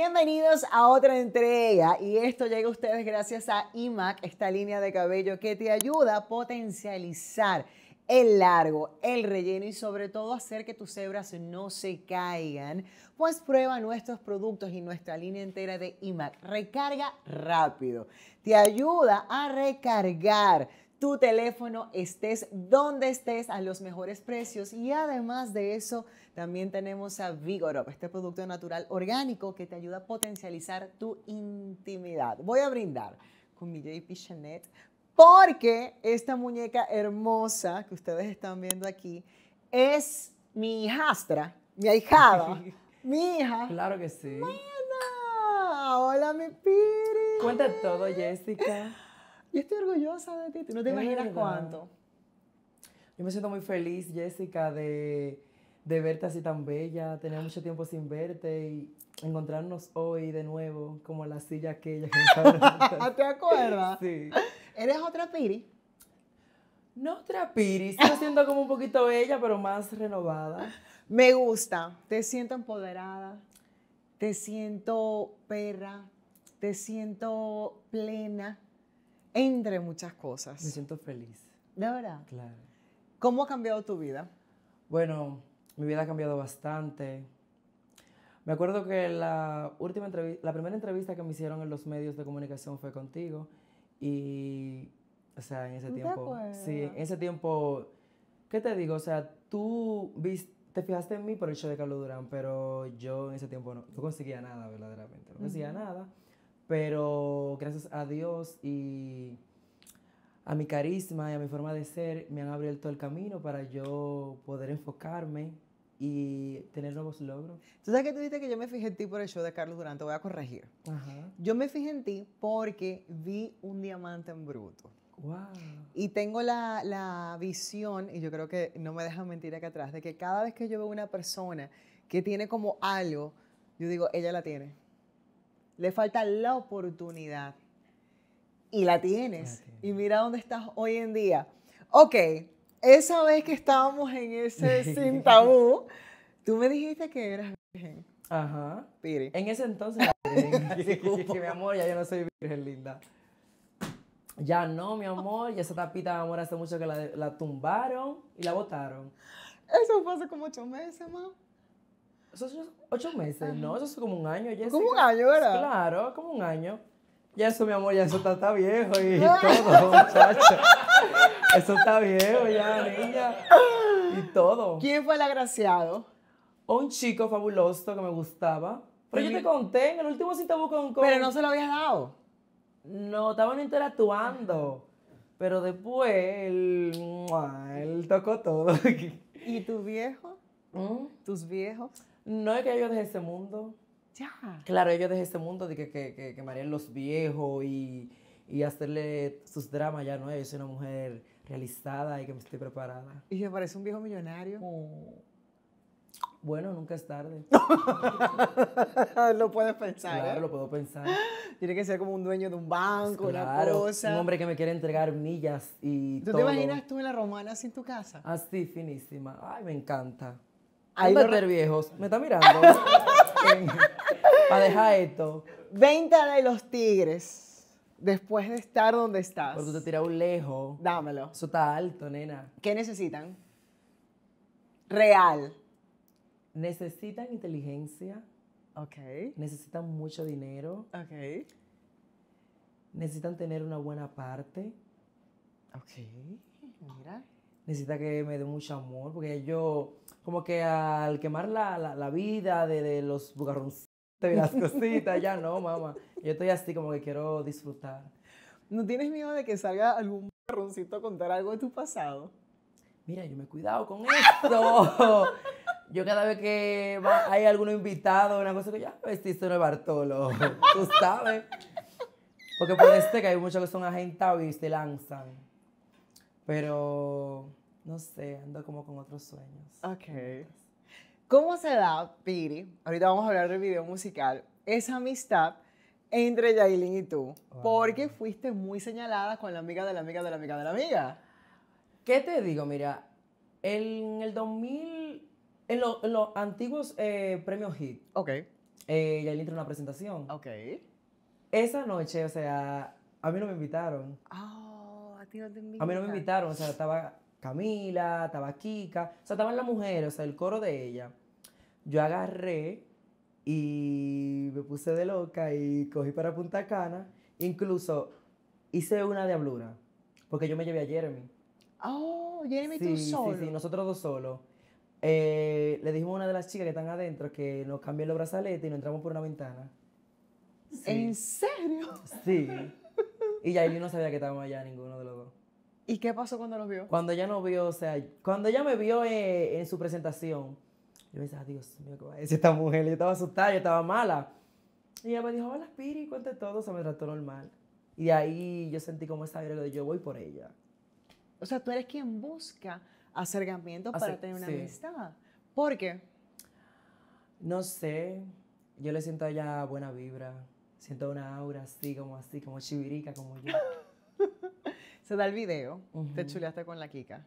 Bienvenidos a otra entrega y esto llega a ustedes gracias a IMAC, esta línea de cabello que te ayuda a potencializar el largo, el relleno y sobre todo hacer que tus hebras no se caigan, pues prueba nuestros productos y nuestra línea entera de IMAC. Recarga rápido. Te ayuda a recargar tu teléfono, estés donde estés, a los mejores precios. Y además de eso, también tenemos a Vigorop, este producto natural orgánico que te ayuda a potencializar tu intimidad. Voy a brindar con mi JP Chanet porque esta muñeca hermosa que ustedes están viendo aquí es mi hijastra, mi ahijada, mi hija. Claro que sí. Hola, mi Piri. Cuenta todo, Jessica yo estoy orgullosa de ti, no te imaginas cuánto. Yo me siento muy feliz, Jessica, de, de verte así tan bella. Tenía mucho tiempo sin verte y encontrarnos hoy de nuevo, como la silla aquella que ¿Te acuerdas? Sí. ¿Eres otra piri? No otra piri, estoy siendo como un poquito ella, pero más renovada. Me gusta, te siento empoderada, te siento perra, te siento plena, entre muchas cosas. Me siento feliz. ¿De verdad? Claro. ¿Cómo ha cambiado tu vida? Bueno, mi vida ha cambiado bastante. Me acuerdo que la, última la primera entrevista que me hicieron en los medios de comunicación fue contigo y, o sea, en ese tiempo... Sí, en ese tiempo, ¿qué te digo? O sea, tú viste, te fijaste en mí por el show de Carlos Durán, pero yo en ese tiempo no, no conseguía nada verdaderamente, no conseguía nada. Pero gracias a Dios y a mi carisma y a mi forma de ser, me han abierto el camino para yo poder enfocarme y tener nuevos logros. Tú sabes que tú dijiste que yo me fijé en ti por el show de Carlos Durán, te voy a corregir. Ajá. Yo me fijé en ti porque vi un diamante en bruto. Wow. Y tengo la, visión, y yo creo que no me dejan mentir acá atrás, de que cada vez que yo veo una persona que tiene como algo, yo digo, ella la tiene le falta la oportunidad. Y la tienes. y mira dónde estás hoy en día. Ok, esa vez que estábamos en ese sin tabú, tú me dijiste que eras virgen. Ajá. Piri. En ese entonces era mi amor, ya yo no soy virgen linda. Ya no, mi amor, y esa tapita de amor hace mucho que la, tumbaron y la botaron. Eso fue hace como ocho meses, mamá es ocho meses, ¿no? Eso es como un año, Como un año, ¿verdad? Claro, como un año. ya eso, mi amor, ya eso está, viejo y todo, muchacho. Eso está viejo ya, niña. Y todo. ¿Quién fue el agraciado? Un chico fabuloso que me gustaba. Pero yo te conté en el último sí con, con... Pero no se lo habías dado. No, estaban interactuando. Pero después él, él tocó todo. ¿Y tu viejo? ¿Mm? ¿Tus viejos? No es que ellos de ese mundo. Ya. Claro, ellos de ese mundo de que, que, que, los viejos y, hacerle sus dramas. Ya no, yo soy una mujer realizada y que me estoy preparada. Y me parece un viejo millonario. Mm. Bueno, nunca es tarde. lo puedes pensar. Claro, ¿eh? lo puedo pensar. Tiene que ser como un dueño de un banco, una cosa. Un hombre que me quiere entregar millas y. ¿Tú te imaginas tú en la romana sin tu casa? Así, finísima. Ay, me encanta. Hay que viejos. Me está mirando. Para dejar esto. Venta de los tigres. Después de estar donde estás. Cuando te tiras un lejos. Dámelo. Eso está alto, nena. ¿Qué necesitan? Real. Necesitan inteligencia. Ok. Necesitan mucho dinero. Ok. Necesitan tener una buena parte. Ok. Mira necesita que me dé mucho amor, porque yo, como que al quemar la, vida de, los bugarroncitos y las cositas, ya no, mamá. Yo estoy así como que quiero disfrutar. ¿No tienes miedo de que salga algún bugarroncito a contar algo de tu pasado? Mira, yo me he cuidado con esto. Yo cada vez que hay alguno invitado, una cosa que ya vestiste no es Bartolo, tú sabes. Porque puede ser que hay muchos que son agentados y se lanzan. Pero no sé, ando como con otros sueños. Ok. ¿Cómo se da, Piri? Ahorita vamos a hablar del video musical. Esa amistad entre Yailin y tú. Porque fuiste muy señalada con la amiga de la amiga de la amiga de la amiga. ¿Qué te digo? Mira, en el 2000, en, los antiguos eh, premios HIT, okay. eh, Yailin entró una presentación. Ok. Esa noche, o sea, a mí no me invitaron. oh, a ti no te invitaron. A mí no me invitaron, o sea, estaba Camila, Tabaquica, o sea, estaban las mujeres, o sea, el coro de ella. Yo agarré y me puse de loca y cogí para Punta Cana. Incluso hice una diablura, porque yo me llevé a Jeremy. Oh, Jeremy, tú solo. Sí, sí, nosotros dos solos. Eh, le dijimos a una de las chicas que están adentro que nos cambien los brazaletes y nos entramos por una ventana. ¿En serio? Sí. Y ya no sabía que estábamos allá ninguno de los dos. ¿Y qué pasó cuando los vio? Cuando ella no vio, o sea, cuando ella me vio eh, en su presentación, yo pensaba, ah, Dios mío, ¿qué va a decir esta mujer? Yo estaba asustada, yo estaba mala. Y ella me dijo, hola, Piri, cuente todo, o se me trató normal. Y de ahí yo sentí como esa vibra de yo voy por ella. O sea, tú eres quien busca acercamiento para tener una amistad. ¿Por qué? No sé, yo le siento a buena vibra, siento una aura así, como así, como chivirica, como yo. se da el video, te chuleaste con la Kika.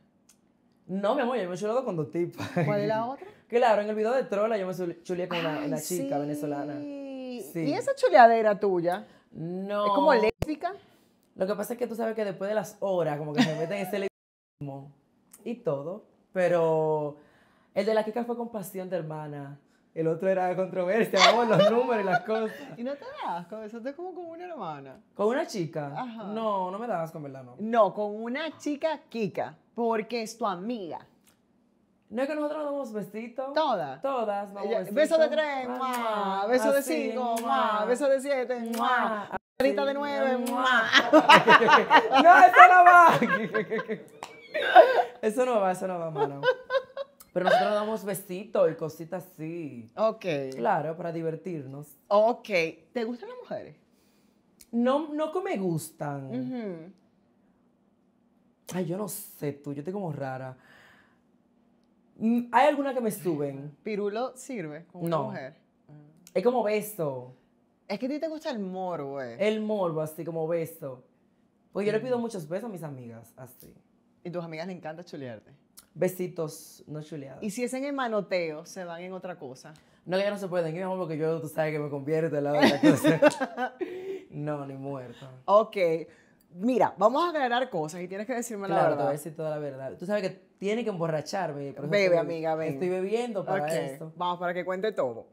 No, mi amor, yo me he con dos tipas. ¿Cuál es la otra? Claro, en el video de Trola yo me chuleé con la chica venezolana. Sí. ¿Y esa chuleadera tuya? No. ¿Es como lésbica? Lo que pasa es que tú sabes que después de las horas, como que se meten ese y todo. Pero el de la Kika fue con pasión de hermana. El otro era de controversia, vamos los números y las cosas. ¿Y no te da eso, te como con una hermana. ¿Con una chica? Ajá. No, no me da con verdad, no. No, con una chica Kika, porque es tu amiga. No es que nosotros nos damos besitos. Todas. Todas. Vamos Beso de tres, ah, ma. Ah, beso de cinco, ma. Beso de siete, ma. Ah, Carita de nueve, ma. no, eso no va. eso no va, eso no va, mano. Pero nosotros damos besitos y cositas así. Ok. Claro, para divertirnos. Ok. ¿Te gustan las mujeres? No, no que me gustan. Ay, yo no sé tú, yo estoy como rara. Mm, ¿Hay alguna que me suben? ¿Pirulo sirve como no. mujer? Ah. Es como beso. Es que a ti te gusta el morbo, eh. El morbo, así como beso. Pues yo le pido mm. muchos besos a mis amigas, así. ¿Y tus amigas le encanta chulearte? Besitos, no chuleados Y si es en el manoteo, se van en otra cosa. No, ya no se pueden ir, porque yo, tú sabes que me convierto en la verdad. no, ni muerto. Ok. Mira, vamos a aclarar cosas y tienes que decirme la verdad. Te voy a decir toda la verdad. Tú sabes que tiene que emborracharme. Bebe, amiga, bebe. Estoy bebiendo para esto. Vamos, para que cuente todo.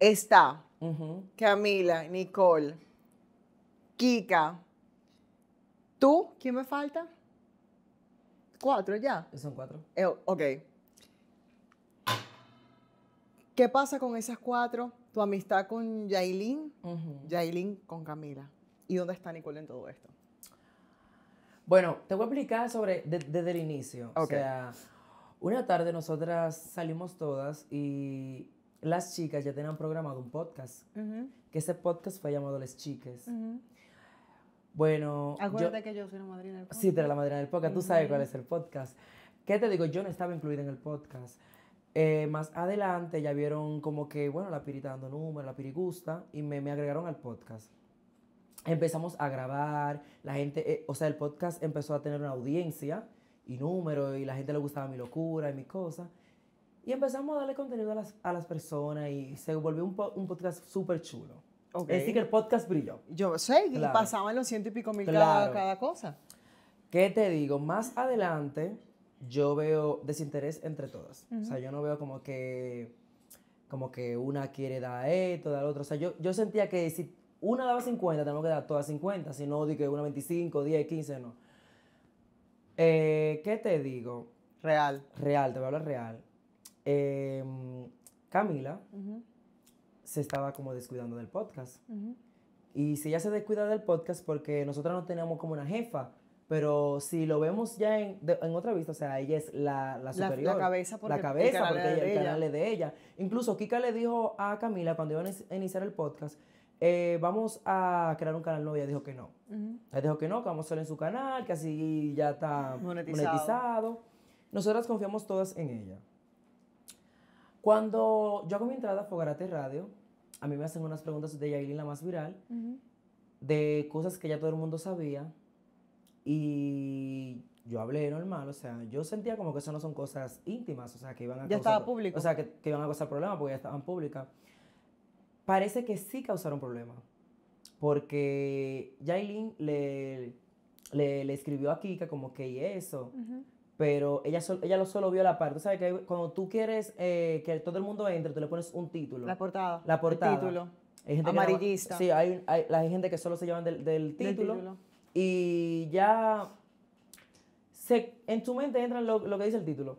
Está Camila, Nicole, Kika. ¿Tú? ¿Quién me falta? cuatro ya. Son cuatro. Eh, ok. ¿Qué pasa con esas cuatro? Tu amistad con Yailin, uh Yailin con Camila. ¿Y dónde está Nicole en todo esto? Bueno, te voy a explicar sobre desde el inicio. O sea, una tarde nosotras salimos todas y las chicas ya tenían programado un podcast. Que ese podcast fue llamado Les Chiques. Bueno. Acuérdate que yo soy la madrina del podcast. Sí, tú la madrina del podcast. Tú sabes cuál es el podcast. ¿Qué te digo? Yo no estaba incluida en el podcast. Eh, más adelante ya vieron como que, bueno, la pirita dando números, la pirigusta, y me, agregaron al podcast. Empezamos a grabar, la gente, eh, o sea, el podcast empezó a tener una audiencia y números, y la gente le gustaba mi locura y mis cosas. Y empezamos a darle contenido a las, personas y se volvió un, un podcast súper chulo. Es decir, que el podcast brilló. Yo sé, claro. y pasaban los ciento y pico mil cada, cosa. ¿Qué te digo? Más adelante yo veo desinterés entre todas. O sea, yo no veo como que, como que una quiere dar esto, dar otro. O sea, yo, yo sentía que si una daba 50, tenemos que dar todas 50. Si no, digo, que una 25, 10, 15, no. Eh, ¿Qué te digo? Real. Real, te voy a hablar real. Em, Camila se estaba como descuidando del podcast. Y si ella se descuida del podcast porque nosotros no teníamos como una jefa, pero si lo vemos ya en, otra vista, o sea, ella es la, superior. La, cabeza porque, la cabeza el, canal es de ella. Incluso Kika le dijo a Camila cuando iban a iniciar el podcast, eh, vamos a crear un canal nuevo. Ella dijo que no. Ella dijo que no, que vamos a hacer en su canal, que así ya está monetizado. Nosotras confiamos todas en ella. Cuando yo hago mi entrada a Fogarate Radio, a mí me hacen unas preguntas de Yailin, la más viral, de cosas que ya todo el mundo sabía. Y yo hablé normal, o sea, yo sentía como que eso no son cosas íntimas, o sea, que iban a causar, estaba O sea, que, que, iban a causar problemas porque ya estaban públicas. Parece que sí causaron problemas, porque Yailin le, le, le escribió a Kika como que y eso pero ella, ella lo solo vio la parte. sabes que cuando tú quieres eh, que todo el mundo entre, tú le pones un título. La portada. La portada. El título. Hay gente Amarillista. sí, hay, hay, hay, gente que solo se llevan del, título, Y ya se, en tu mente entra lo, que dice el título.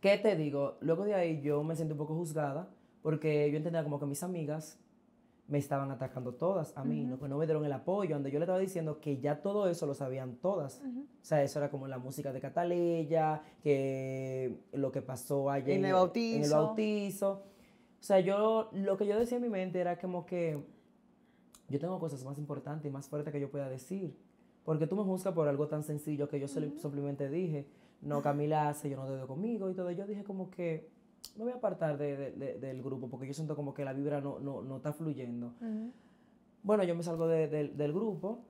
¿Qué te digo? Luego de ahí yo me siento un poco juzgada porque yo entendía como que mis amigas me estaban atacando todas a mí, pues, no, me dieron el apoyo, donde yo le estaba diciendo que ya todo eso lo sabían todas. O sea, eso era como la música de Cataleya, que lo que pasó ayer en el bautizo. O sea, yo lo que yo decía en mi mente era como que yo tengo cosas más importantes y más fuertes que yo pueda decir. Porque tú me juzgas por algo tan sencillo que yo simplemente dije, no, Camila, se yo no te doy conmigo y todo. Yo dije como que me voy a apartar del grupo porque yo siento como que la vibra no, no, está fluyendo. Bueno, yo me salgo del grupo,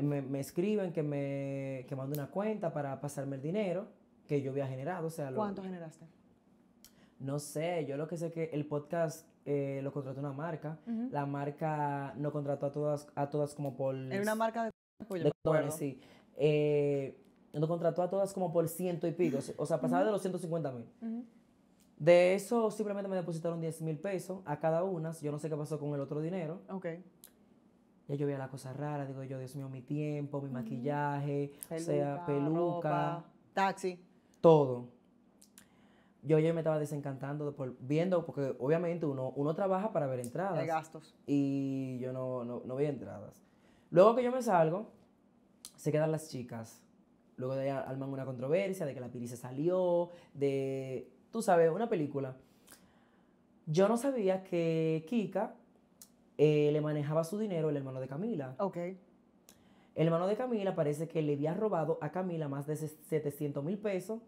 me, escriben que me que mando una cuenta para pasarme el dinero que yo había generado. O sea, ¿Cuánto generaste? No sé, yo lo que sé es que el podcast eh, lo contrató una marca. La marca no contrató a todas, a todas como por... Era una marca de... Pues de sí. Eh, contrató a todas como por ciento y pico. O sea, pasaba de los 150 mil. De eso simplemente me depositaron 10 mil pesos a cada una. Yo no sé qué pasó con el otro dinero. Ok. Y yo veía la cosa rara. Digo yo, Dios mío, mi tiempo, mi maquillaje, o sea, peluca. taxi. Todo. Yo ya me estaba desencantando por, viendo, porque obviamente uno, uno trabaja para ver entradas. Hay gastos. Y yo no, no, no veía entradas. Luego que yo me salgo, se quedan las chicas. Luego de ahí arman una controversia de que la Piri se salió, de tú sabes, una película. Yo no sabía que Kika eh, le manejaba su dinero el hermano de Camila. Ok. El hermano de Camila parece que le había robado a Camila más de 700 mil pesos,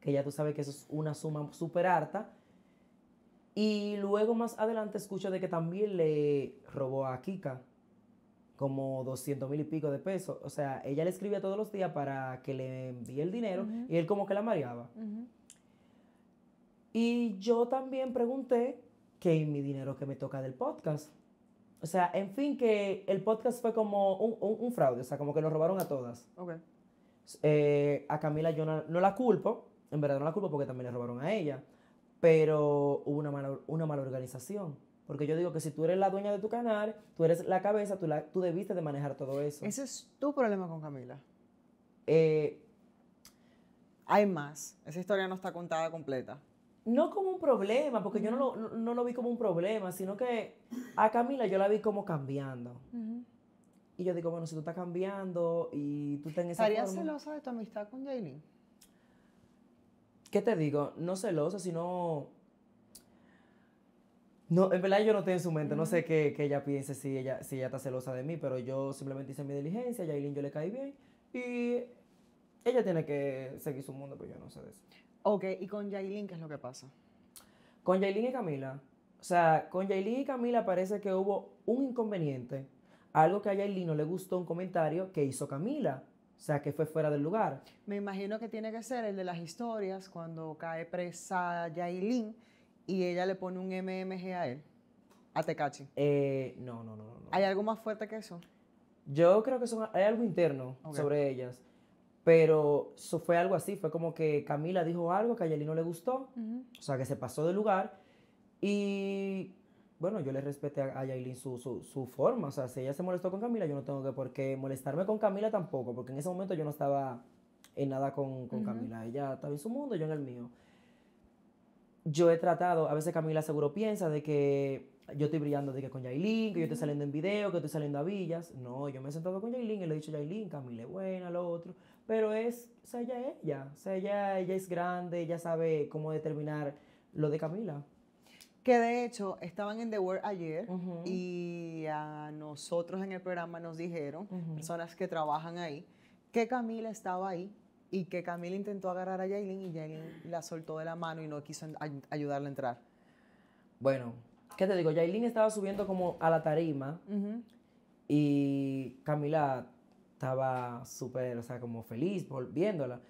que ya tú sabes que eso es una suma súper harta. Y luego más adelante escucho de que también le robó a Kika como 200 mil y pico de pesos. O sea, ella le escribía todos los días para que le envíe el dinero y él como que la mareaba. Y yo también pregunté ¿qué es mi dinero que me toca del podcast. O sea, en fin, que el podcast fue como un, fraude, o sea, como que nos robaron a todas. Okay. Eh, a Camila yo no, la culpo, en verdad no la culpo porque también le robaron a ella, pero hubo una mala, una mala organización. Porque yo digo que si tú eres la dueña de tu canal, tú eres la cabeza, tú, tú debiste de manejar todo eso. Ese es tu problema con Camila. Eh, Hay más. Esa historia no está contada completa no como un problema, porque yo no lo, vi como un problema, sino que a Camila yo la vi como cambiando. Y yo digo, bueno, si tú estás cambiando y tú estás en esa ¿Estarías celosa de tu amistad con Jaylin? ¿Qué te digo? No celosa, sino... No, en verdad yo no estoy en su mente, no sé qué, ella piense si ella, si ella está celosa de mí, pero yo simplemente hice mi diligencia, a Jaylin yo le caí bien y ella tiene que seguir su mundo, pero yo no sé de eso. Ok, ¿y con Yailin qué es lo que pasa? Con Yailin y Camila. O sea, con Yailin y Camila parece que hubo un inconveniente. Algo que a Yailin no le gustó un comentario que hizo Camila. O sea, que fue fuera del lugar. Me imagino que tiene que ser el de las historias cuando cae presa Yailin y ella le pone un MMG a él, a Tecachi. Eh, no, no, no, no. ¿Hay algo más fuerte que eso? Yo creo que son, hay algo interno sobre ellas. Pero eso fue algo así, fue como que Camila dijo algo que a no le gustó, o sea, que se pasó de lugar. Y bueno, yo le respeté a Yailin su, forma. O sea, si ella se molestó con Camila, yo no tengo que por qué molestarme con Camila tampoco, porque en ese momento yo no estaba en nada con, con Camila. Ella estaba en su mundo, yo en el mío. Yo he tratado, a veces Camila seguro piensa de que yo estoy brillando de que con Yailin, que yo estoy saliendo en video, que yo estoy saliendo a villas. No, yo me he sentado con Yailin y le he dicho, Yailin, Camila es buena, lo otro pero es, o sea, ella ella, o sea, ella, es grande, ella sabe cómo determinar lo de Camila. Que de hecho estaban en The World ayer y a nosotros en el programa nos dijeron, personas que trabajan ahí, que Camila estaba ahí y que Camila intentó agarrar a Jailin y Jailin la soltó de la mano y no quiso ayudarle ayudarla a entrar. Bueno, ¿qué te digo? Jailin estaba subiendo como a la tarima y Camila estaba súper, o sea, como feliz viéndola.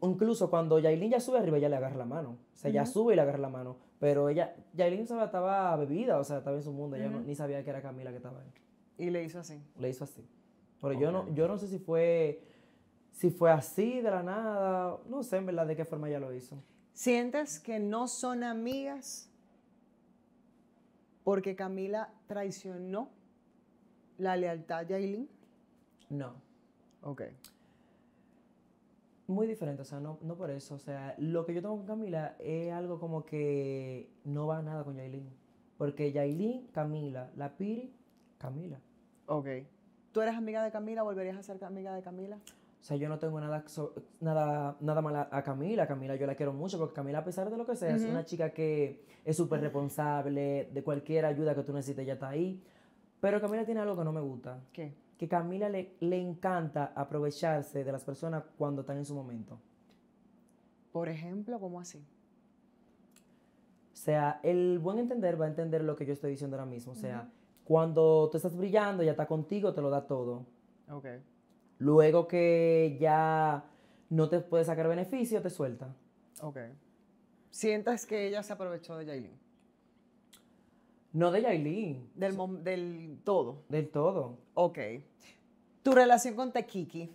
incluso cuando Yailin ya sube arriba, ella le agarra la mano. O sea, ya sube y le agarra la mano. Pero ella, Yailin estaba bebida, o sea, estaba en su mundo. Ella ni sabía que era Camila que estaba ahí. Y le hizo así. Le hizo así. Pero yo, no, yo no sé si fue, si fue así de la nada. No sé en verdad de qué forma ella lo hizo. ¿Sientes que no son amigas porque Camila traicionó la lealtad de Yailin? No. Ok. Muy diferente, o sea, no, no por eso. O sea, lo que yo tengo con Camila es algo como que no va nada con Yailin. Porque Yailin, Camila, la Piri, Camila. Ok. ¿Tú eres amiga de Camila? ¿Volverías a ser amiga de Camila? O sea, yo no tengo nada, nada, nada mal a, Camila. Camila yo la quiero mucho porque Camila, a pesar de lo que sea, es una chica que es súper responsable. De cualquier ayuda que tú necesites, ya está ahí. Pero Camila tiene algo que no me gusta. ¿Qué? que Camila le, le encanta aprovecharse de las personas cuando están en su momento. Por ejemplo, ¿cómo así? O sea, el buen entender va a entender lo que yo estoy diciendo ahora mismo. O sea, cuando tú estás brillando, ya está contigo, te lo da todo. Ok. Luego que ya no te puede sacar beneficio, te suelta. Ok. ¿Sientas que ella se aprovechó de Jailin? No de Yailin. Del, del todo. Del todo. Ok. Tu relación con Tequiqui.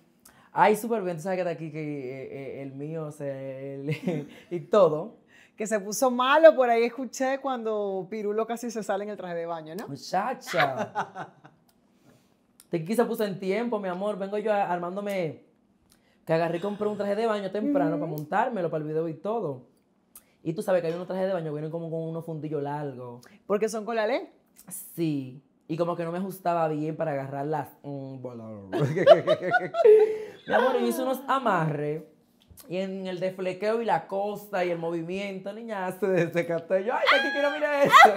Ay, súper bien. Tú sabes que eh, eh, el mío, se y todo. Que se puso malo, por ahí escuché cuando Pirulo casi se sale en el traje de baño, ¿no? Muchacha. Tequiqui se puso en tiempo, mi amor. Vengo yo armándome. Que agarré y compré un traje de baño temprano para montármelo para el video y todo. Y tú sabes que hay unos trajes de baño vienen como con unos fundillos largos. ¿Porque son con Sí. Y como que no me ajustaba bien para agarrar las... Mi amor, yo hice unos amarres. Y en el desflequeo y la costa y el movimiento, niña, se desecató. Yo, ay, aquí quiero mirar eso.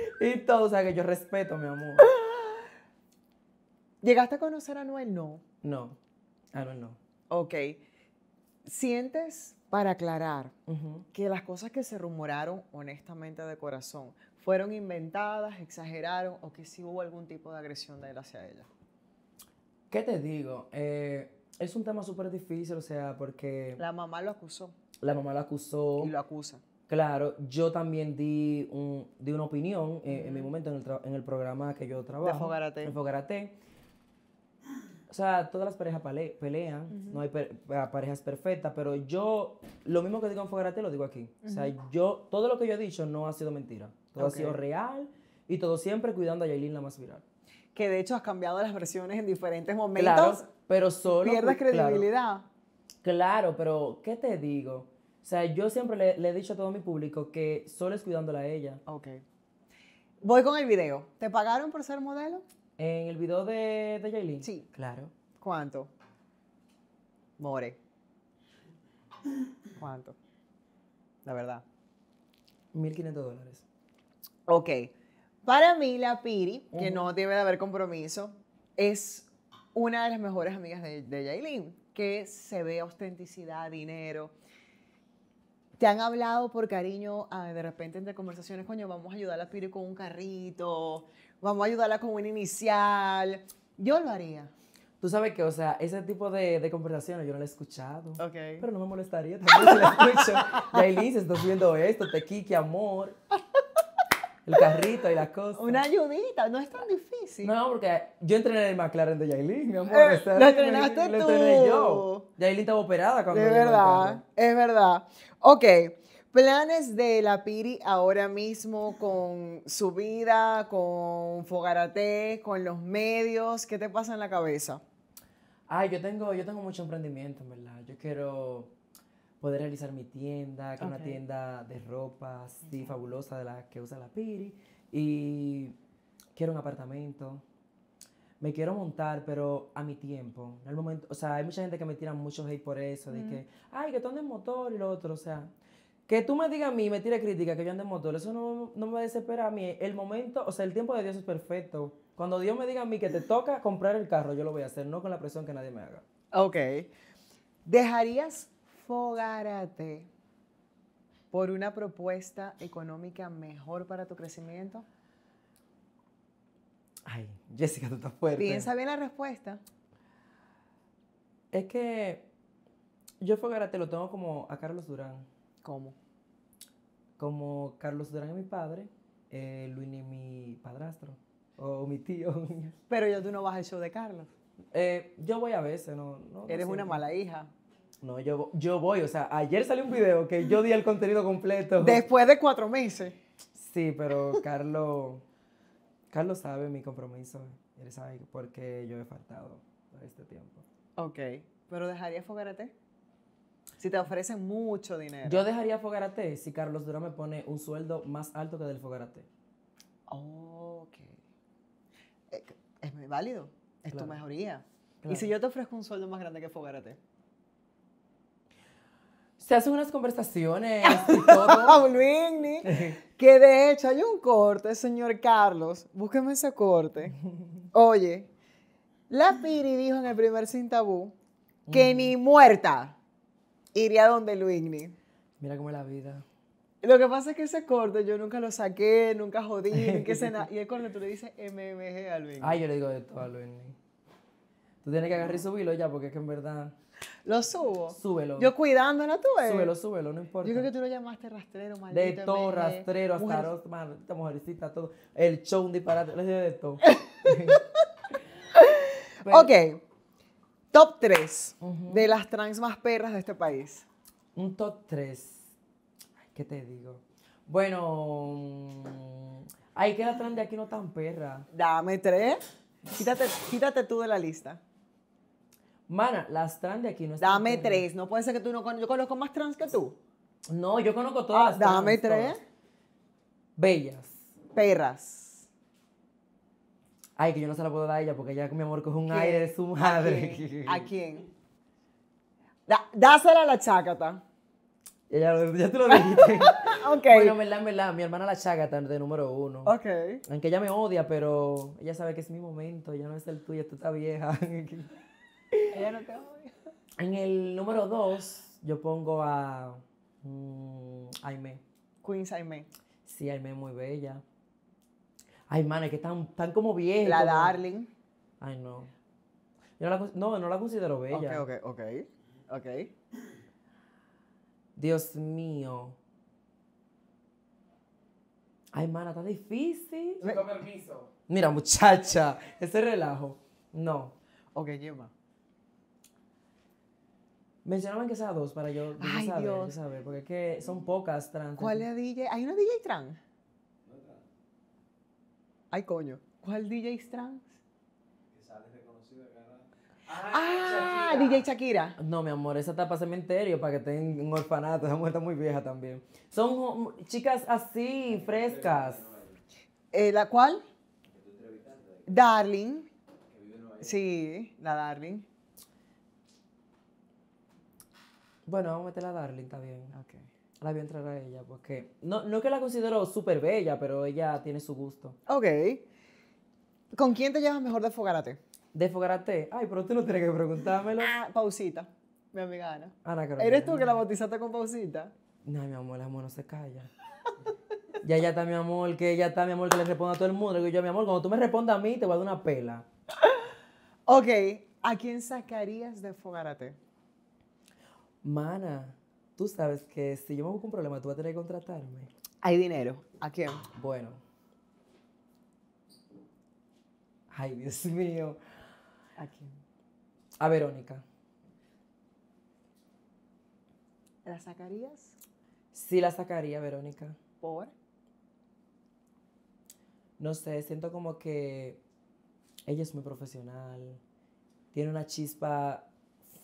y todo, o sea, que yo respeto, mi amor. ¿Llegaste a conocer a Noel? No. No, a Noel no. Ok. ¿Sientes para aclarar que las cosas que se rumoraron honestamente de corazón fueron inventadas, exageraron o que sí hubo algún tipo de agresión de él hacia ella. ¿Qué te digo? Eh, es un tema súper difícil, o sea, porque... La mamá lo acusó. La mamá lo acusó. Y lo acusa. Claro, yo también di, una opinión eh, en, mi momento en el, programa que yo trabajo. De Fogarate. O sea, todas las parejas pelean, no hay parejas perfectas, pero yo, lo mismo que digo en Fogarate lo digo aquí. O sea, yo, todo lo que yo he dicho no ha sido mentira, todo ha sido real y todo siempre cuidando a Yailin la más viral. Que de hecho has cambiado las versiones en diferentes momentos. pero solo. Pierdes credibilidad. Claro, pero ¿qué te digo? O sea, yo siempre le, le, he dicho a todo mi público que solo es cuidándola a ella. Ok. Voy con el video. ¿Te pagaron por ser modelo? ¿En el video de, de Sí. Claro. ¿Cuánto? More. ¿Cuánto? La verdad. 1.500 dólares. Ok. Para mí, la Piri, que no debe de haber compromiso, es una de las mejores amigas de, de que se ve autenticidad, dinero. ¿Te han hablado por cariño de repente entre conversaciones, coño, vamos a ayudarla a Piri con un carrito, vamos a ayudarla con un inicial? Yo lo haría. Tú sabes que, o sea, ese tipo de, conversaciones yo no la he escuchado. Ok. Pero no me molestaría también la escucho. estás viendo esto, te quique, amor el carrito y las cosas. Una ayudita, no es tan difícil. No, porque yo entrené en el McLaren de Yailin, mi amor. Eh, lo entrenaste tú. Lo entrené yo. Yailin estaba operada cuando... Es verdad, es verdad. Ok, planes de la Piri ahora mismo con su vida, con Fogarate, con los medios, ¿qué te pasa en la cabeza? Ay, yo tengo, yo tengo mucho emprendimiento, en verdad. Yo quiero poder realizar mi tienda, que una tienda de ropa así fabulosa de la que usa la Piri. Y quiero un apartamento. Me quiero montar, pero a mi tiempo. el momento, o sea, hay mucha gente que me tira mucho hate por eso, de que, ay, que tú andes en motor y lo otro, o sea, que tú me digas a mí, me tire crítica que yo ande en motor, eso no, no me desespera a mí. El momento, o sea, el tiempo de Dios es perfecto. Cuando Dios me diga a mí que te toca comprar el carro, yo lo voy a hacer, no con la presión que nadie me haga. Ok. ¿Dejarías Fogárate por una propuesta económica mejor para tu crecimiento? Ay, Jessica, tú estás fuerte. Piensa bien la respuesta. Es que yo Fogárate lo tengo como a Carlos Durán. ¿Cómo? Como Carlos Durán es mi padre, eh, es mi padrastro, o mi tío. Pero ya tú no vas al show de Carlos. Eh, yo voy a veces, no. Eres una mala hija. No, yo, voy, o sea, ayer salió un video que yo di el contenido completo. Después de cuatro meses. Sí, pero Carlos, Carlos sabe mi compromiso, él sabe por qué yo he faltado este tiempo. Ok, pero ¿dejaría Fogarate? Si te ofrecen mucho dinero. Yo dejaría Fogarate si Carlos Durán me pone un sueldo más alto que del Fogarate. Ok. Eh, es válido, es tu mejoría. ¿Y si yo te ofrezco un sueldo más grande que Fogarate? se hacen unas conversaciones y todo. Ah, que de hecho hay un corte, señor Carlos, búsqueme ese corte. Oye, la Piri dijo en el primer Sin Tabú que ni muerta iría donde Luigni. Mira cómo es la vida. Lo que pasa es que ese corte yo nunca lo saqué, nunca jodí, que Y el corte tú le dices MMG a Luigni. Ay, yo le digo de todo a Luigni. Tú tienes que agarrar y subirlo ya, porque es que en verdad... Lo subo. Súbelo. Yo cuidándolo, tú eh? Súbelo, súbelo, no importa. Yo creo que tú lo llamaste rastrero, maldito. De todo, rastrero, hasta mujer. mujercita, todo. El show, un disparate, les de todo. ok. Top 3 de las trans más perras de este país. Un top 3. ¿Qué te digo? Bueno. hay mm, que las trans de aquí no tan perra. Dame tres. Quítate, quítate tú de la lista. Mana, las trans de aquí no están. Dame tres. No puede ser que tú no conozcas. Yo conozco más trans que tú. No, yo conozco ah, todas. dame tres. Bellas. Perras. Ay, que yo no se la puedo dar a ella porque ella, mi amor, coge un aire de su madre. ¿A quién? dásela a la chácata. Ya, ya lo dijiste. ok. Bueno, en verdad, me verdad, mi hermana la chácata de número uno. Ok. Aunque ella me odia, pero ella sabe que es mi momento, ya no es el tuyo, tú estás vieja. En el número 2, yo pongo a mm, Aime. Queens Aime. Sí, Aime muy bella. Ay, man, es que están, tan como viejas. La Darling. Ay, no. no, la, no, la considero bella. Ok, ok, ok. Ok. Dios mío. Ay, mana, está difícil. Mira, muchacha, ese relajo. No. Ok, lleva. Mencionaban que sea dos para yo, saber, porque es que son pocas trans. ¿Cuál es DJ? ¿Hay una DJ trans? Ay, coño. ¿Cuál DJ es trans? Que sale reconocida, Ah, ah DJ Shakira. No, mi amor, esa está para cementerio, para que estén en orfanato. Esa mujer está muy vieja también. Son chicas así, frescas. Eh, ¿La cuál? Darling. Sí, la Darling. Bueno, vamos a meterla a Darling bien. Okay. La voy a entrar a ella porque. No, no que la considero súper bella, pero ella tiene su gusto. Ok. ¿Con quién te llevas mejor de Fogarate? De Fogarate. Ay, pero tú no tienes que preguntármelo. Ah, pausita. Mi amiga Ana. Ana ¿Eres tú que la bautizaste con pausita? No, mi amor, el amor no se calla. ya, ya está, mi amor, que ya está, mi amor, que le responda a todo el mundo. yo, mi amor, cuando tú me respondas a mí, te voy a dar una pela. ok. ¿A quién sacarías de Fogarate? Mana, tú sabes que si yo me busco un problema, tú vas a tener que contratarme. Hay dinero. ¿A quién? Bueno. Ay, Dios mío. ¿A quién? A Verónica. ¿La sacarías? Sí, la sacaría, Verónica. ¿Por? No sé, siento como que ella es muy profesional, tiene una chispa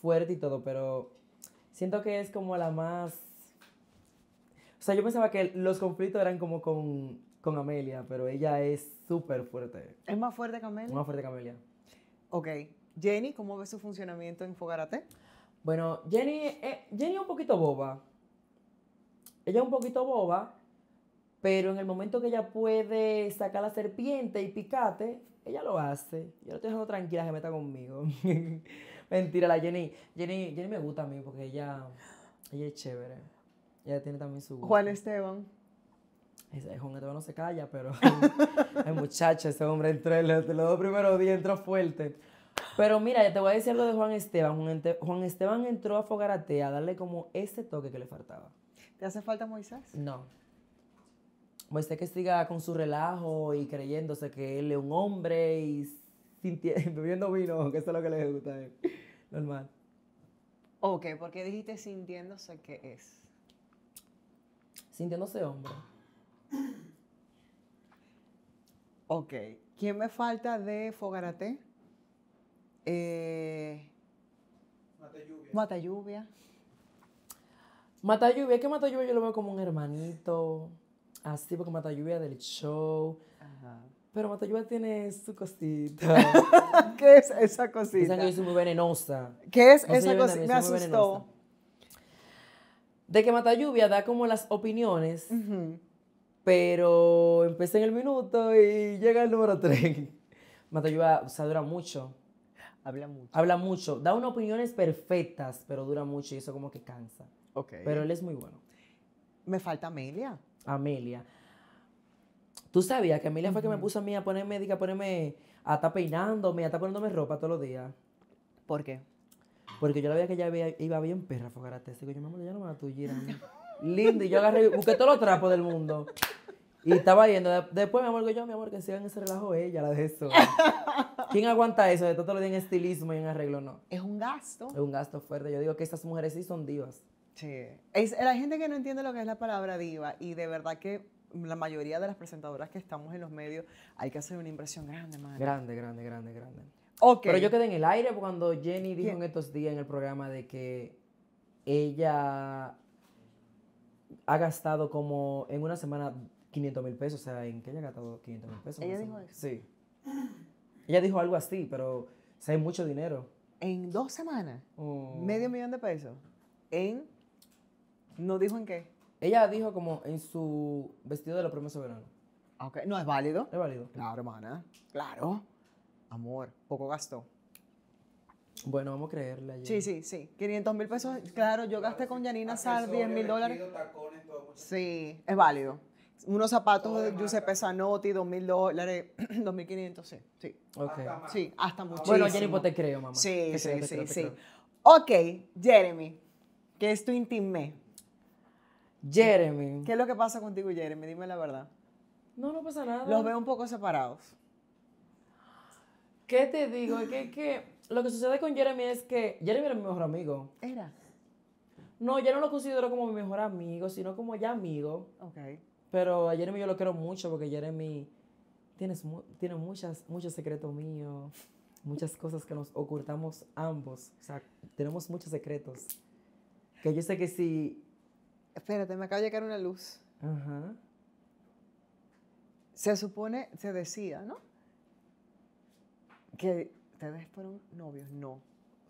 fuerte y todo, pero Siento que es como la más... O sea, yo pensaba que los conflictos eran como con, Amelia, pero ella es súper fuerte. ¿Es más fuerte que Amelia? Más fuerte que Amelia. Ok. Jenny, ¿cómo ves su funcionamiento en Fogarate? Bueno, Jenny, eh, es un poquito boba. Ella es un poquito boba, pero en el momento que ella puede sacar la serpiente y picarte, ella lo hace. Yo lo estoy dejando tranquila que meta conmigo. Mentira, la Jenny, Jenny, Jenny me gusta a mí porque ella, ella es chévere. Ella tiene también su gusto. Juan Esteban. Juan Esteban no se calla, pero el muchacho, ese hombre entró, los, dos primeros días entró fuerte. Pero mira, te voy a decir algo de Juan Esteban. Juan, Esteban entró a Fogarate a darle como ese toque que le faltaba. ¿Te hace falta Moisés? No. Moisés que siga con su relajo y creyéndose que él es un hombre y bebiendo vino, que eso es lo que les gusta. él. Normal. Ok, ¿por qué dijiste sintiéndose ¿Qué es? Sintiéndose hombre. Ok. ¿Quién me falta de Fogarate? Eh, Mata lluvia. Mata lluvia. Mata lluvia, es que Mata lluvia yo lo veo como un hermanito. Así, porque Mata lluvia del show. Ajá. Pero Matayuba tiene su cosita. ¿Qué es esa cosita? Dicen que yo soy muy venenosa. ¿Qué es esa cosita? Me asustó. De que Matayuba da como las opiniones, pero empieza en el minuto y llega el número 3. Matayuba o sea, dura mucho. Habla mucho. Habla mucho. Da unas opiniones perfectas, pero dura mucho y eso como que cansa. Ok. Pero él es muy bueno. Me falta Amelia. Amelia. Tú sabías que Emilia fue que me puso a mí a ponerme, a ponerme, a estar peinándome, a estar poniéndome ropa todos los días. ¿Por qué? Porque yo la veía que ella iba bien perra fogarate. Digo, yo, mamá, ya no me la tuya. Lindo, y yo agarré, busqué todos los trapos del mundo. Y estaba yendo. Después, mi amor, que yo, mi amor, que sigan ese relajo ella, la de eso. ¿Quién aguanta eso de todo lo días en estilismo y en arreglo? No. Es un gasto. Es un gasto fuerte. Yo digo que estas mujeres sí son divas. Sí. Es, la gente que no entiende lo que es la palabra diva y de verdad que la mayoría de las presentadoras que estamos en los medios, hay que hacer una impresión grande, madre. Grande, grande, grande, grande. Okay. Pero yo quedé en el aire cuando Jenny dijo en estos días en el programa de que ella ha gastado como en una semana 500 mil pesos. O sea, ¿en qué ella ha gastado 500 mil pesos? Ella dijo eso. Sí. Ella dijo algo así, pero se hay mucho dinero. En dos semanas, oh. medio millón de pesos. En. No dijo en qué. Ella dijo como en su vestido de la promesa verano. no es válido. Es válido. Claro, hermana. Claro. Amor, poco gasto. Bueno, vamos a creerle Sí, sí, sí. 500 mil pesos. Claro, yo gasté con Janina ah, sal 10 mil dólares. sí, es válido. Unos zapatos de Giuseppe Zanotti, 2 mil dólares, 2.500, sí. Sí. sí, hasta ah, muchísimo. Bueno, Jenny, pues te creo, mamá. Sí, sí, sí, Ok, Jeremy, que es tu intimé. Jeremy. ¿Qué es lo que pasa contigo Jeremy? Dime la verdad. No, no pasa nada. Los veo un poco separados. ¿Qué te digo? Es que, lo que sucede con Jeremy es que Jeremy era mi mejor amigo. Era. No, yo no lo considero como mi mejor amigo, sino como ya amigo. Ok. Pero a Jeremy yo lo quiero mucho porque Jeremy tiene, tiene muchas, muchos secretos míos, muchas cosas que nos ocultamos ambos. O sea, tenemos muchos secretos. Que yo sé que si Espérate, me acaba de llegar una luz. Se supone, se decía, ¿no? Que ustedes fueron novios, no.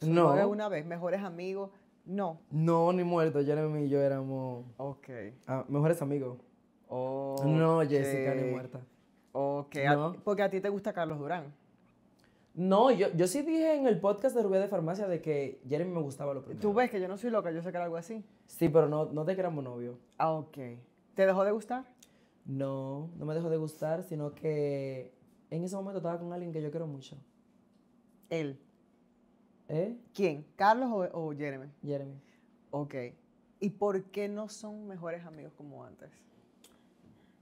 No. una vez, mejores amigos, no. No, ni muerto, Jeremy y yo éramos... Ok. mejores amigos. no, Jessica, ni muerta. Ok, porque a ti te gusta Carlos Durán. No, yo, sí dije en el podcast de Rubén de Farmacia de que Jeremy me gustaba lo primero. Tú ves que yo no soy loca, yo sé que era algo así. Sí, pero no, no te novio. novio. Ah, ok. ¿Te dejó de gustar? No, no me dejó de gustar, sino que en ese momento estaba con alguien que yo quiero mucho. Él. ¿Eh? ¿Quién? ¿Carlos o, Jeremy? Jeremy. Ok. ¿Y por qué no son mejores amigos como antes?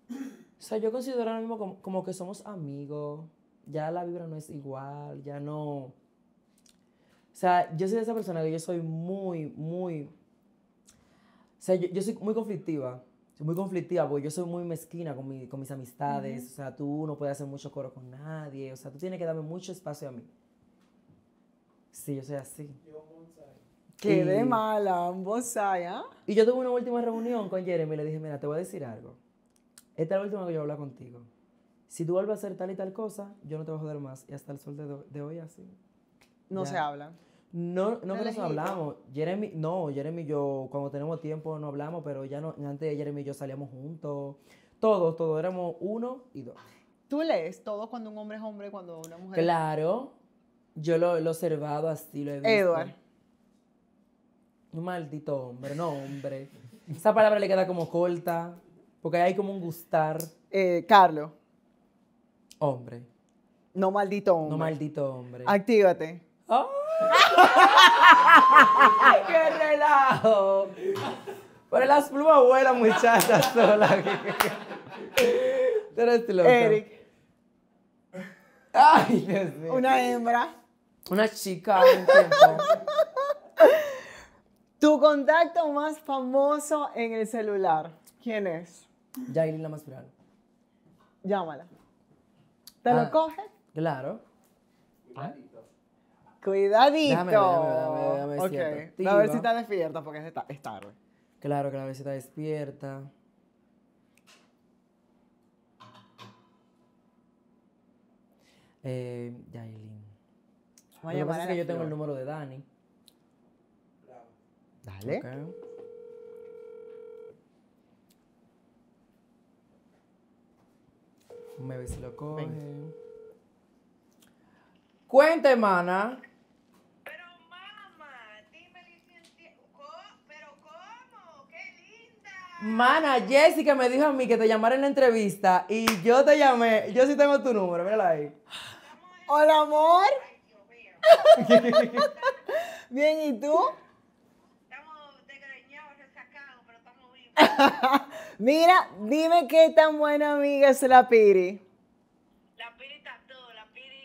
O sea, yo considero ahora mismo como que somos amigos ya la vibra no es igual, ya no... O sea, yo soy de esa persona que yo soy muy, muy... O sea, yo, soy muy conflictiva. muy conflictiva porque yo soy muy mezquina con, mi, mis amistades. O sea, tú no puedes hacer mucho coro con nadie. O sea, tú tienes que darme mucho espacio a mí. Sí, yo soy así. qué de mala, ambos ¿ah? Y yo tuve una última reunión con Jeremy le dije, mira, te voy a decir algo. Esta es la última que yo voy contigo si tú vuelves a hacer tal y tal cosa, yo no te voy a joder más. Y hasta el sol de, hoy así. No se habla. No, no que nos hablamos. Jeremy, no, Jeremy y yo, cuando tenemos tiempo no hablamos, pero ya no, antes de Jeremy y yo salíamos juntos. Todos, todos, éramos uno y dos. ¿Tú lees todo cuando un hombre es hombre, cuando una mujer Claro. Yo lo, he observado así, lo he visto. Edward. Un maldito hombre, no hombre. Esa palabra le queda como corta, porque hay como un gustar. Eh, Carlos. Hombre. No maldito hombre. No maldito hombre. Actívate. ¡Qué relajo! Pero las plumas vuelan, muchachas, sola. Tú eres Eric. Ay, Dios Una hembra. Una chica Tu contacto más famoso en el celular. ¿Quién es? Yailin la Llámala. ¿Te lo ah, coges? Claro. Cuidadito. Cuidadito. Déjame, déjame, déjame, A ver si está despierta porque es tarde. Claro, que la ver si está despierta. Eh, Yailin. Lo que pasa que yo tengo el número de Dani. Dale. Okay. Me ve si lo coge. Cuente, mana. Pero mamá, dime licencia. Pero cómo, qué linda. Mana, Jessica me dijo a mí que te llamara en la entrevista y yo te llamé. Yo sí tengo tu número, mírala ahí. Hola, amor. Ay, Bien, ¿y tú? Estamos desgreñados, resacados, pero estamos vivos. Mira, dime qué tan buena amiga es la Piri. La Piri está todo. La Piri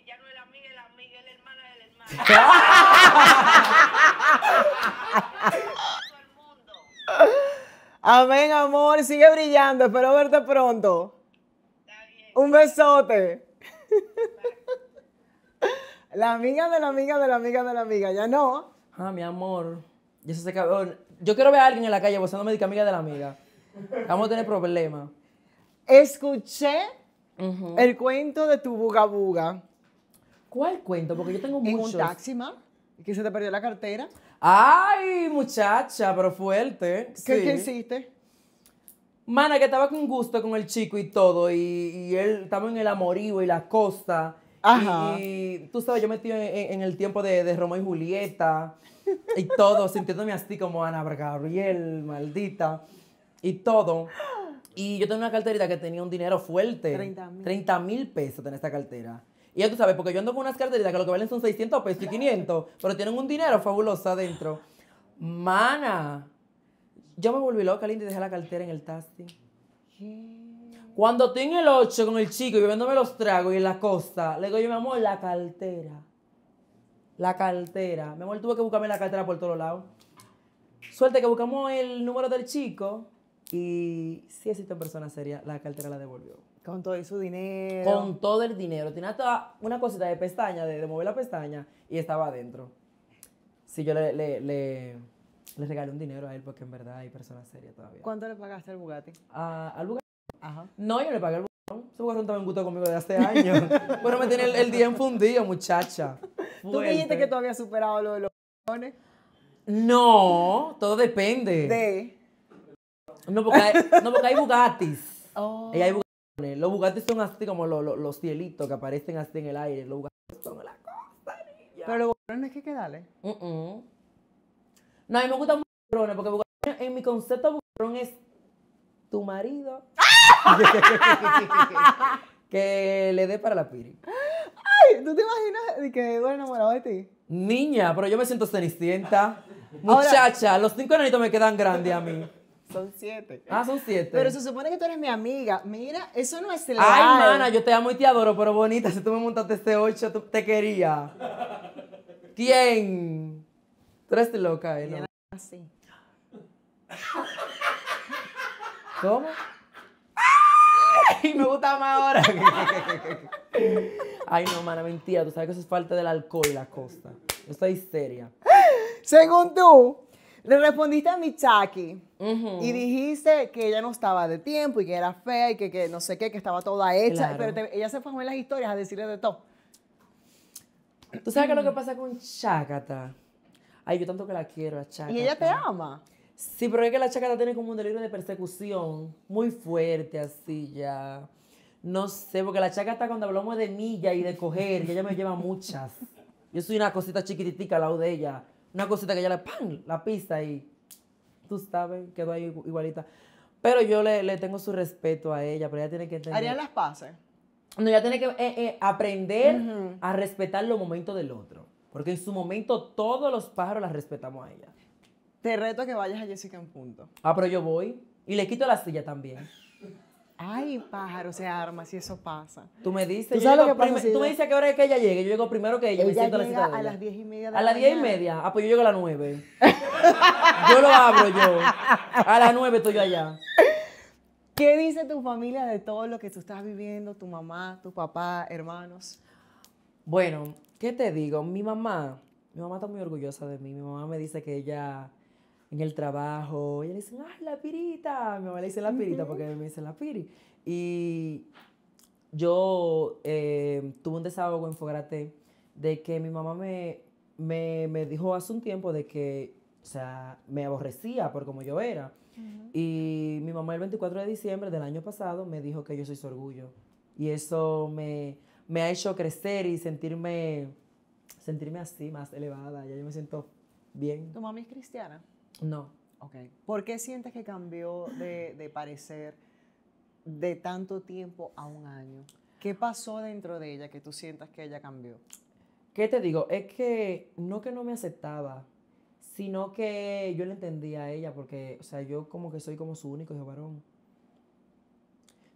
es, ya no es la amiga, es la amiga, es la hermana de la hermana. Amén, amor. Sigue brillando. Espero verte pronto. Está bien. Un besote. la amiga de la amiga de la amiga de la amiga. Ya no. Ah, mi amor. Yo, yo quiero ver a alguien en la calle no me que amiga de la amiga. Vamos a tener problemas. Escuché el cuento de tu bugabuga ¿Cuál cuento? Porque yo tengo muchos. En un taxi, ma, que se te perdió la cartera. Ay, muchacha, pero fuerte. ¿Qué, hiciste? Mana, que estaba con gusto con el chico y todo, y, él estaba en el amorío y la costa. Y, tú sabes, yo metí en, el tiempo de, de y Julieta y todo, sintiéndome así como Ana Gabriel, maldita y todo. Y yo tenía una carterita que tenía un dinero fuerte. 30 mil. pesos tenía esta cartera. Y ya tú sabes, porque yo ando con unas carteritas que lo que valen son 600 pesos y 500, pero tienen un dinero fabuloso adentro. Mana, yo me volví loca, linda, y dejé la cartera en el taxi. Cuando estoy en el 8 con el chico y bebiéndome los tragos y en la costa, le digo yo, mi amor, la cartera. La cartera. Mi amor, tuve que buscarme la cartera por todos lados. Suerte que buscamos el número del chico y si existe persona seria, la cartera la devolvió. Con todo su dinero. Con todo el dinero. Tenía toda una cosita de pestaña, de, mover la pestaña, y estaba adentro. Si sí, yo le, le, le, le, regalé un dinero a él, porque en verdad hay personas serias todavía. ¿Cuánto le pagaste al Bugatti? al Bugatti. Ajá. No, yo le pagué al Bugatti. Ese Bugatti estaba en gusto conmigo de hace años. bueno, me tiene el, día enfundido, muchacha. ¿Tú dijiste que tú habías superado lo de los No, todo depende. De. No, porque hay, no, porque hay Bugattis. Oh. Y hay Bugattis. Los Bugattis son así como los, cielitos que aparecen así en el aire. Los Bugattis son la costa, niña. Pero los bugatrones es que quedarle. Uh No, a mí me gustan bugatrones porque en mi concepto bugatrón es tu marido. que le dé para la piri. Ay, ¿tú te imaginas que duele enamorado de ti? Niña, pero yo me siento cenicienta. Muchacha, los cinco enanitos me quedan grandes a mí. Son siete. Ah, son siete. Pero se supone que tú eres mi amiga. Mira, eso no es la. Ay, mana, yo te amo y te adoro, pero bonita, si tú me montaste este ocho, tú te quería. ¿Quién? Tú eres loca, ¿eh? ¿no? Así. ¿Cómo? Y Me gusta más ahora. Ay, no, mana, mentira. Tú sabes que eso es falta del alcohol y la costa. Yo estoy seria. Según tú, le respondiste a mi Chaki y dijiste que ella no estaba de tiempo y que era fea y que, que no sé qué, que estaba toda hecha. Pero ella se fue a en las historias a decirle de todo. ¿Tú sabes qué es lo que mm. pasa con Chacata? Ay, yo tanto que la quiero a Chácata. ¿Y ella te ama? Sí, pero es que la Chacata tiene como un delirio de persecución muy fuerte, así ya. No sé, porque la Chacata cuando hablamos de milla y de coger, ella me lleva muchas. Yo soy una cosita chiquititica al lado de ella. Una cosita que ya le, ¡pam! La pista y tú sabes, quedó ahí igualita. Pero yo le, tengo su respeto a ella, pero ella tiene que entender. Haría las pases. No, ella tiene que eh, eh, aprender a respetar los momentos del otro. Porque en su momento todos los pájaros las respetamos a ella. Te reto que vayas a Jessica en punto. Ah, pero yo voy. Y le quito la silla también ay, pájaro, se arma si eso pasa. Tú me dices, ¿Tú me dices a qué hora es que ella llegue, yo llego primero que ella, ella me siento llega a la cita a las diez y media de A las diez y media, ah, pues yo llego a las nueve. yo lo abro yo, a las nueve estoy yo allá. ¿Qué dice tu familia de todo lo que tú estás viviendo, tu mamá, tu papá, hermanos? Bueno, ¿qué te digo? Mi mamá, mi mamá está muy orgullosa de mí, mi mamá me dice que ella en el trabajo. Y le dicen, ¡ay, la pirita! Mi mamá le dice la pirita porque me dice la piri. Y yo eh, tuve un desahogo en Fograte de que mi mamá me, me, dijo hace un tiempo de que, o sea, me aborrecía por como yo era. Y mi mamá el 24 de diciembre del año pasado me dijo que yo soy su orgullo. Y eso me, me ha hecho crecer y sentirme, sentirme así, más elevada. Ya yo me siento bien. ¿Tu mamá es cristiana? No. Ok. ¿Por qué sientes que cambió de, parecer de tanto tiempo a un año? ¿Qué pasó dentro de ella que tú sientas que ella cambió? ¿Qué te digo? Es que no que no me aceptaba, sino que yo le entendía a ella porque, o sea, yo como que soy como su único hijo varón.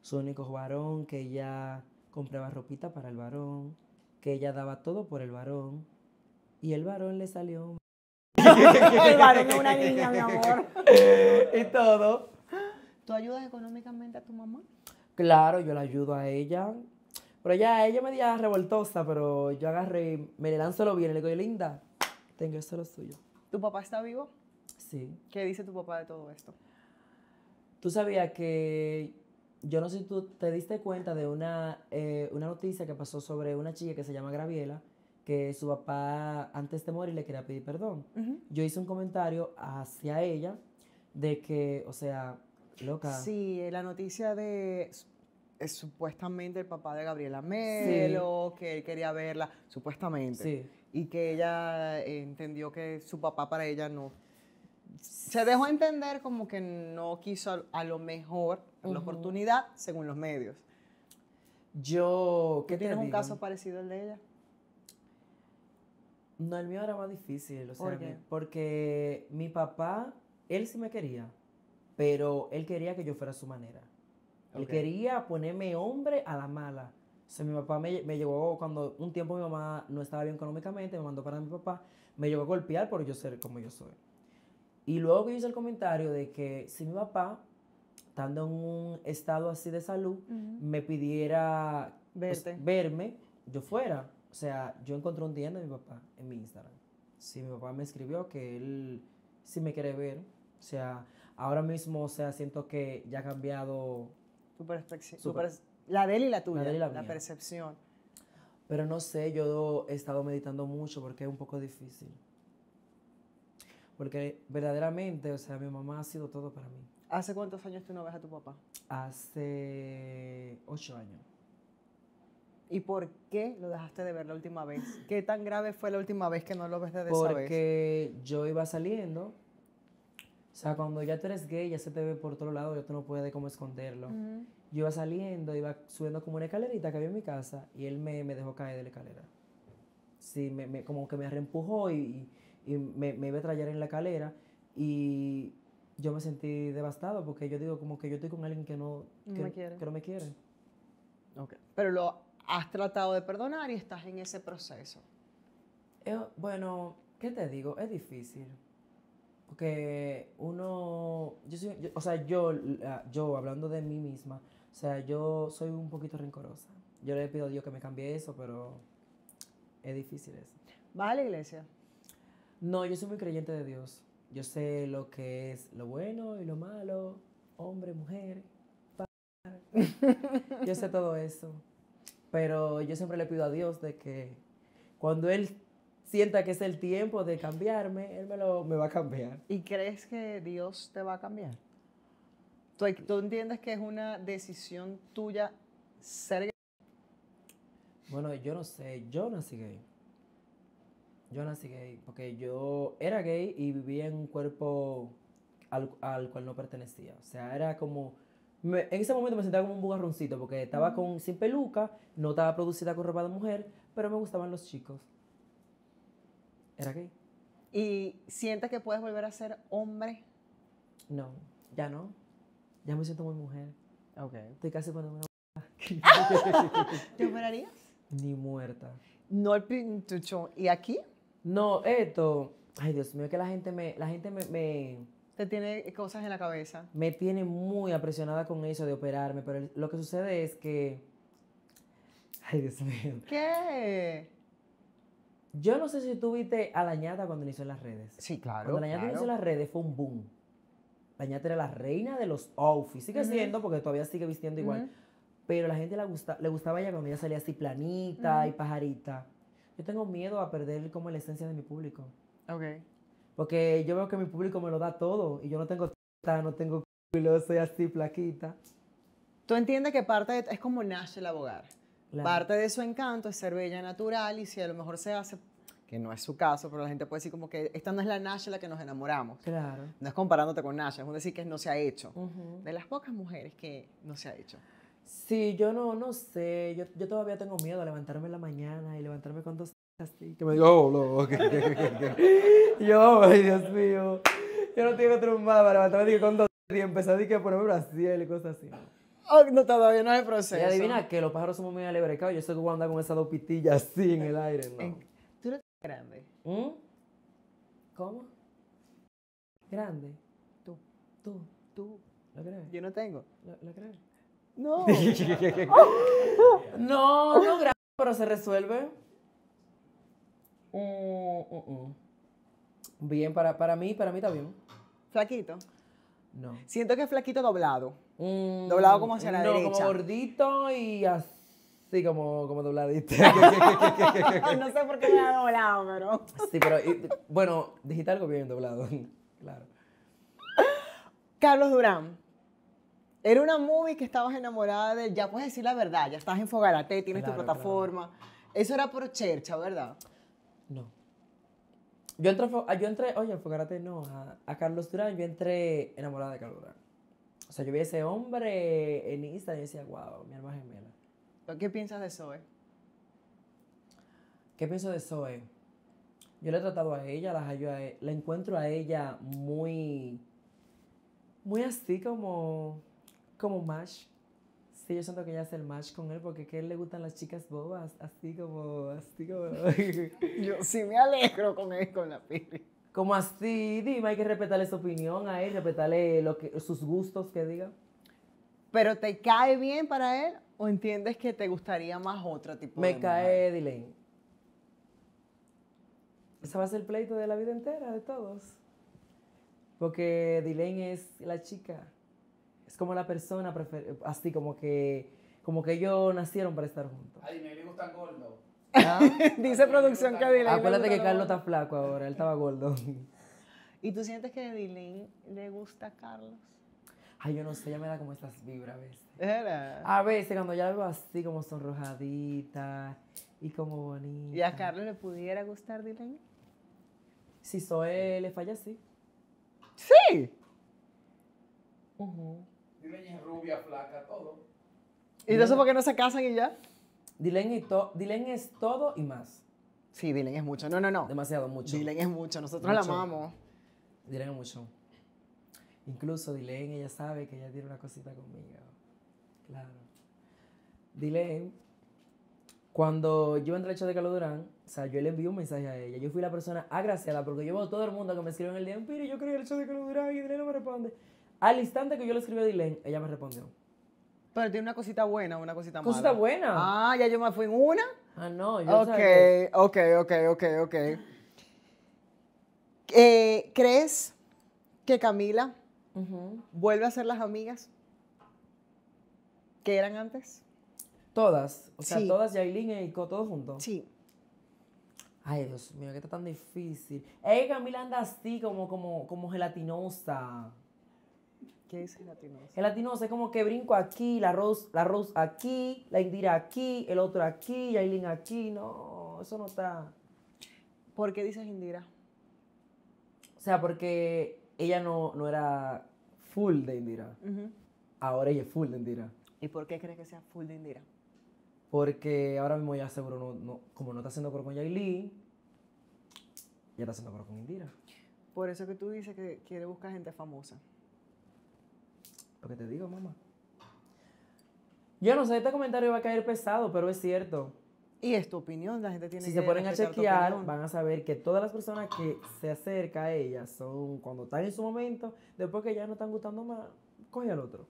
Su único hijo varón, que ella compraba ropita para el varón, que ella daba todo por el varón. Y el varón le salió el una niña, mi amor. y todo. ¿Tú ayudas económicamente a tu mamá? Claro, yo la ayudo a ella. Pero ya, ella me dio revoltosa, pero yo agarré, me le lanzo lo bien, le digo, linda, tengo eso lo suyo. ¿Tu papá está vivo? Sí. ¿Qué dice tu papá de todo esto? Tú sabías que, yo no sé si tú te diste cuenta de una, eh, una noticia que pasó sobre una chica que se llama Graviela, que su papá antes de morir le quería pedir perdón. Yo hice un comentario hacia ella de que, o sea, loca. Sí, la noticia de eh, supuestamente el papá de Gabriela Melo, que él quería verla, supuestamente. Sí. Y que ella entendió que su papá para ella no. Se dejó entender como que no quiso a, lo mejor la oportunidad según los medios. Yo, ¿qué tienes un caso parecido al de ella? No, el mío era más difícil, o porque mi papá, él sí me quería, pero él quería que yo fuera a su manera. Él quería ponerme hombre a la mala. O sea, mi papá me, llevó, cuando un tiempo mi mamá no estaba bien económicamente, me mandó para mi papá, me llevó a golpear por yo ser como yo soy. Y luego que hice el comentario de que si mi papá, estando en un estado así de salud, me pidiera pues, verme, yo fuera. O sea, yo encontré un día de mi papá en mi Instagram. Sí, mi papá me escribió que él sí me quiere ver. O sea, ahora mismo, o sea, siento que ya ha cambiado. La de él y la tuya. La, la percepción. Pero no sé, yo he estado meditando mucho porque es un poco difícil. Porque verdaderamente, o sea, mi mamá ha sido todo para mí. ¿Hace cuántos años tú no ves a tu papá? Hace ocho años. ¿Y por qué lo dejaste de ver la última vez? ¿Qué tan grave fue la última vez que no lo ves desde esa vez? Porque yo iba saliendo. O sea, cuando ya tú eres gay, ya se te ve por otro lado, yo tú no puedes como esconderlo. Yo iba saliendo, iba subiendo como una escalerita que había en mi casa y él me, me dejó caer de la escalera. Sí, me, como que me reempujó y, y me, me iba a traer en la escalera y yo me sentí devastado porque yo digo como que yo estoy con alguien que no, me quiere. Que no me quiere. Pero lo has tratado de perdonar y estás en ese proceso. Eh, bueno, ¿qué te digo? Es difícil. Porque uno, yo o sea, yo, yo hablando de mí misma, o sea, yo soy un poquito rencorosa. Yo le pido a Dios que me cambie eso, pero es difícil eso. ¿Vas a la iglesia? No, yo soy muy creyente de Dios. Yo sé lo que es lo bueno y lo malo, hombre, mujer, padre. yo sé todo eso. Pero yo siempre le pido a Dios de que cuando Él sienta que es el tiempo de cambiarme, Él me, lo, me va a cambiar. ¿Y crees que Dios te va a cambiar? ¿Tú, entiendes que es una decisión tuya ser gay? Bueno, yo no sé, yo nací gay. Yo nací gay porque yo era gay y vivía en un cuerpo al, al cual no pertenecía. O sea, era como en ese momento me sentía como un bugarroncito porque estaba con, sin peluca, no estaba producida con ropa de mujer, pero me gustaban los chicos. Era gay. ¿Y sientes que puedes volver a ser hombre? No, ya no. Ya me siento muy mujer. okay Estoy casi cuando ¿Te operarías? Ni muerta. No el pintucho. ¿Y aquí? No, esto. Ay, Dios mío, que la gente me, la gente me te tiene cosas en la cabeza. Me tiene muy apresionada con eso de operarme, pero lo que sucede es que... Ay, Dios mío. ¿Qué? Yo no sé si tú viste a Dañata cuando inició en las redes. Sí, claro. Cuando Dañata inició en las redes fue un boom. ñata era la reina de los outfits. Sigue siendo, porque todavía sigue vistiendo igual. Pero a Pero la gente le gustaba ella cuando ella salía así planita y pajarita. Yo tengo miedo a perder como la esencia de mi público. Ok. Porque yo veo que mi público me lo da todo y yo no tengo no tengo culo, soy así plaquita. Tú entiendes que parte es como Nash el abogado, Parte de su encanto es ser bella natural y si a lo mejor se hace que no es su caso, pero la gente puede decir como que esta no es la Nash la que nos enamoramos. Claro. No es comparándote con Nash, es un decir que no se ha hecho. De las pocas mujeres que no se ha hecho. Sí, yo no, no sé, yo, yo, todavía tengo miedo a levantarme en la mañana y levantarme con dos que me digo, oh, yo, oh, Dios mío. Yo no tengo trumba, para levantarme con dos y empecé a que ponerme brasil y cosas así. Ah, no, todavía no hay proceso. adivina que los pájaros somos muy alebrecados. Yo sé que con esas dos pitillas así en el aire, ¿no? ¿Tú no eres grande? ¿Mm? ¿Cómo? Grande. Tú. Tú. Tú. ¿Lo crees? Yo no tengo. No. no, no grande, pero se resuelve. Mm, mm, mm. Bien, para, para mí, para mí está ¿Flaquito? No. Siento que es flaquito doblado. doblado como hacia la no, derecha. como gordito y así como, como dobladito. no sé por qué me ha doblado, pero... sí, pero bueno, digital gobierno bien doblado, claro. Carlos Durán. Era una movie que estabas enamorada de, ya puedes decir la verdad, ya estás en Fogarate, tienes tu plataforma. Eso era por Chercha, ¿verdad? No. Yo entré, yo entré oye, enfocárate, no, a, Carlos Durán, yo entré enamorada de Carlos Durán. O sea, yo vi ese hombre en Instagram y decía, wow, mi alma gemela. ¿Qué piensas de Zoe? ¿Qué pienso de Zoe? Yo le he tratado a ella, la, e, la encuentro a ella muy, muy así como, como Mash. Sí, yo siento que ella hace el match con él porque que a él le gustan las chicas bobas, así como, así como. yo sí me alegro con él, con la Piri. Como así, dime, hay que respetarle su opinión a él, respetarle lo sus gustos que diga. ¿Pero te cae bien para él o entiendes que te gustaría más otro tipo de Me cae Dylan. Ese va a ser el pleito de la vida entera, de todos. Porque Dylan es la chica como la persona así como que como que ellos nacieron para estar juntos. A Dinelli le gustan gordos. ¿Ah? Dice producción que a Dinelli Acuérdate que Carlos está flaco ahora, él estaba gordo. ¿Y tú sientes que a le gusta a Carlos? Ay, yo no sé, ella me da como estas vibras a veces. A veces cuando ya veo así como sonrojadita y como bonita. ¿Y a Carlos le pudiera gustar Dylan? Si soy le falla, sí. Sí. Dylan es rubia, flaca, todo. ¿Y de eso por qué no se casan y ya? Dilen es todo y más. Sí, Dilen es mucho. No, no, no. Demasiado mucho. Dilen es mucho. Nosotros la amamos. Dilen es mucho. Incluso Dilen, ella sabe que ella tiene una cosita conmigo. Claro. Dilen, cuando yo entré al show de Carlos Durán, o sea, yo le envié un mensaje a ella. Yo fui la persona agraciada porque llevo todo el mundo que me escribió en el día, y yo creo el show de Carlos Durán y Dilen no me responde. Al instante que yo le escribí a Dylan, ella me respondió. Pero tiene una cosita buena, una cosita, mala. Cosita buena. Ah, ya yo me fui en una. Ah, no, yo Ok, ok, ok, ok, ok. Eh, ¿Crees que Camila vuelve a ser las amigas que eran antes? Todas, o sea, todas, Yailin y e Co, todos juntos. Sí. Ay, Dios mío, que está tan difícil. Ey, Camila anda así, como, como, como gelatinosa. ¿Qué es El latino es como que brinco aquí, la Rose, la Rose aquí, la Indira aquí, el otro aquí, Yailin aquí. No, eso no está. ¿Por qué dices Indira? O sea, porque ella no, era full de Indira. Ahora ella es full de Indira. ¿Y por qué crees que sea full de Indira? Porque ahora mismo ya seguro, no, como no está haciendo acuerdo con Yailin, ya está haciendo acuerdo con Indira. Por eso que tú dices que quiere buscar gente famosa. Lo que te digo, mamá. Yo no sé, este comentario va a caer pesado, pero es cierto. Y es tu opinión, la gente tiene si que Si se ponen a chequear, van a saber que todas las personas que se acercan a ellas son cuando están en su momento, después que ya no están gustando más, coge al otro.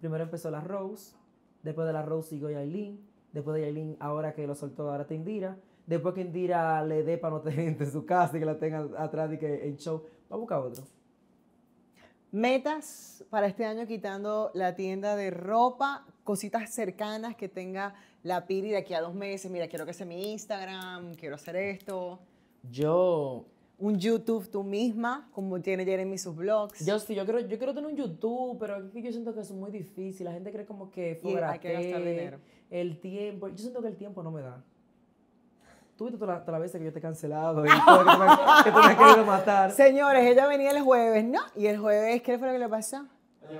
Primero empezó la Rose, después de la Rose siguió Yailin, después de Yailin, ahora que lo soltó, ahora está Indira, después que Indira le dé para no tener en su casa y que la tenga atrás y que en show, va a buscar otro. Metas para este año quitando la tienda de ropa, cositas cercanas que tenga la Piri de aquí a dos meses. Mira, quiero que sea mi Instagram, quiero hacer esto. Yo... Un YouTube tú misma, como tiene Jeremy sus blogs. Yo sí, yo quiero, yo quiero tener un YouTube, pero es yo siento que es muy difícil. La gente cree como que... fuera hay que gastar dinero. El tiempo. Yo siento que el tiempo no me da. Tú viste todas toda la vez que yo te he cancelado y todo que, me, que me has querido matar. Señores, ella venía el jueves, ¿no? Y el jueves, ¿qué fue lo que le pasó?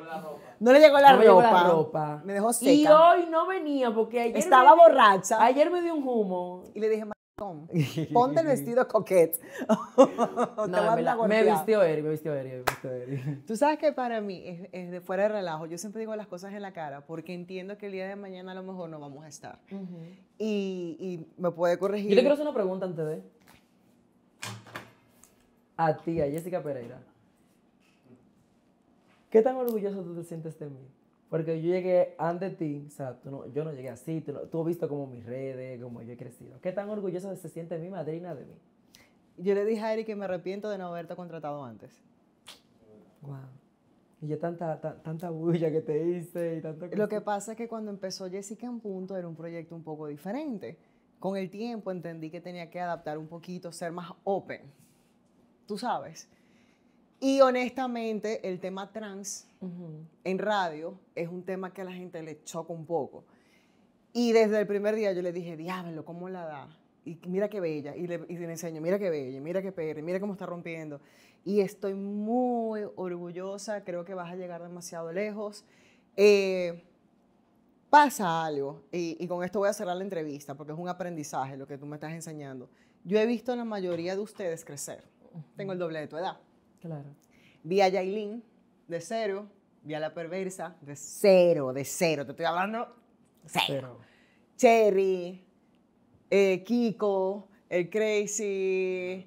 La ropa. No le llegó la, no ropa. la, ropa. Me dejó seca. Y hoy no venía porque ayer. Estaba borracha. Ayer me dio un humo. Y le dije, Ponte el vestido coquete. me, vistió Eri, me vistió Eri, me vistió Eri. Tú sabes que para mí es, de fuera de relajo. Yo siempre digo las cosas en la cara porque entiendo que el día de mañana a lo mejor no vamos a estar. y, y, me puede corregir. Yo te quiero hacer una pregunta antes de. A ti, a Jessica Pereira. ¿Qué tan orgulloso tú te sientes de mí? Porque yo llegué antes de ti, o sea, yo no llegué así, tú, tú has visto como mis redes, como yo he crecido. ¿Qué tan orgullosa se siente mi madrina de mí? Yo le dije a Eric que me arrepiento de no haberte contratado antes. Wow. Y yo tanta, tanta bulla que te hice y tanto... Lo que pasa es que cuando empezó Jessica en Punto era un proyecto un poco diferente. Con el tiempo entendí que tenía que adaptar un poquito, ser más open. Tú sabes. Y honestamente, el tema trans en radio es un tema que a la gente le choca un poco. Y desde el primer día yo le dije, diablo, ¿cómo la da? Y mira qué bella. Y le, enseño, mira qué bella, mira qué perre, mira cómo está rompiendo. Y estoy muy orgullosa, creo que vas a llegar demasiado lejos. Eh, pasa algo, y, con esto voy a cerrar la entrevista, porque es un aprendizaje lo que tú me estás enseñando. Yo he visto a la mayoría de ustedes crecer. Tengo el doble de tu edad. Claro. Vi a Yailin de cero, Vía La Perversa de cero, de cero. Te estoy hablando cero. Cherry, eh, Kiko, El Crazy,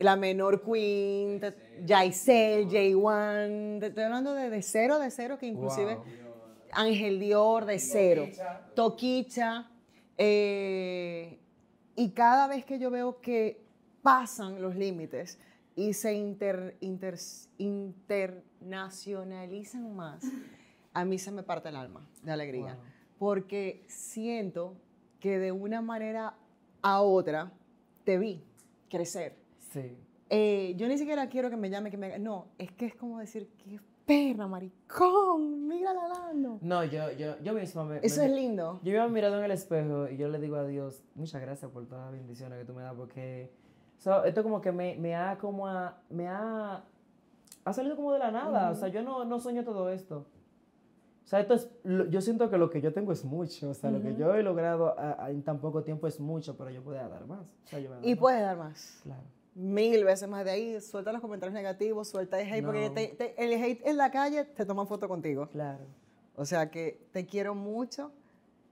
La Menor Queen, Jaisel, J1. Te estoy hablando de, cero, de cero, que inclusive Ángel Dior de cero. Toquicha. Eh, y cada vez que yo veo que pasan los límites, y se internacionalizan más, a mí se me parte el alma de alegría. Porque siento que de una manera a otra te vi crecer. Sí. Eh, yo ni siquiera quiero que me llame, que me No, es que es como decir, qué perra, maricón, mírala dando. No, yo, yo, yo me, Eso es lindo. Yo me he mirado en el espejo y yo le digo a Dios, muchas gracias por todas las bendiciones que tú me das, porque esto como que me, me ha como me ha, ha salido como de la nada. O sea, yo no, no sueño todo esto. O sea, esto yo siento que lo que yo tengo es mucho. O sea, lo que yo he logrado en tan poco tiempo es mucho, pero yo puedo dar más. y puedes dar más. Claro. Mil veces más de ahí, suelta los comentarios negativos, suelta el hate, porque el hate en la calle te toma foto contigo. Claro. O sea que te quiero mucho,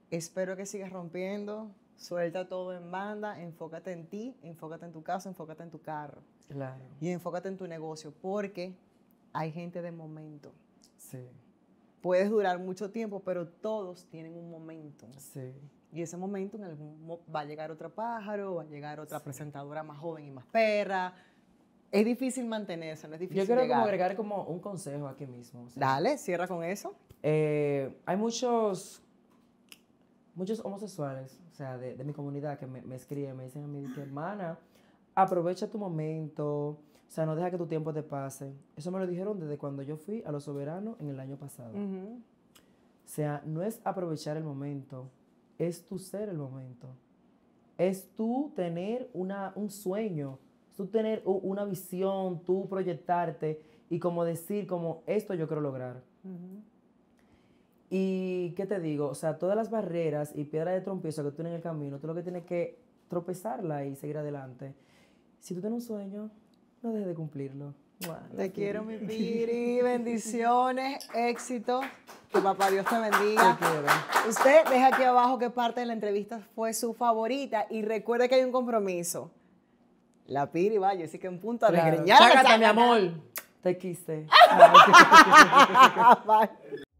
espero que sigas rompiendo, Suelta todo en banda, enfócate en ti, enfócate en tu casa, enfócate en tu carro. Claro. Y enfócate en tu negocio, porque hay gente de momento. Sí. Puedes durar mucho tiempo, pero todos tienen un momento. Sí. Y ese momento en algún va a llegar otro pájaro, va a llegar otra presentadora más joven y más perra. Es difícil mantenerse, no es difícil. Yo quiero agregar como un consejo aquí mismo. Dale, cierra con eso. Eh, hay muchos muchos homosexuales, o sea, de, mi comunidad que me, escriben, me dicen a mí, hermana, aprovecha tu momento, o sea, no deja que tu tiempo te pase. Eso me lo dijeron desde cuando yo fui a Los Soberanos en el año pasado. O sea, no es aprovechar el momento, es tu ser el momento. Es tú tener una, un sueño, es tú tener una visión, tú proyectarte y como decir, como esto yo quiero lograr. Y qué te digo, o sea, todas las barreras y piedras de trompiezo que tú tienes en el camino, tú lo que tienes que tropezarla y seguir adelante. Si tú tienes un sueño, no dejes de cumplirlo. te quiero, mi Piri. Bendiciones, éxito. Tu papá Dios te bendiga. Te quiero. Usted deja aquí abajo qué parte de la entrevista fue su favorita y recuerde que hay un compromiso. La Piri vaya así que en punto. claro. de mi amor. Te quiste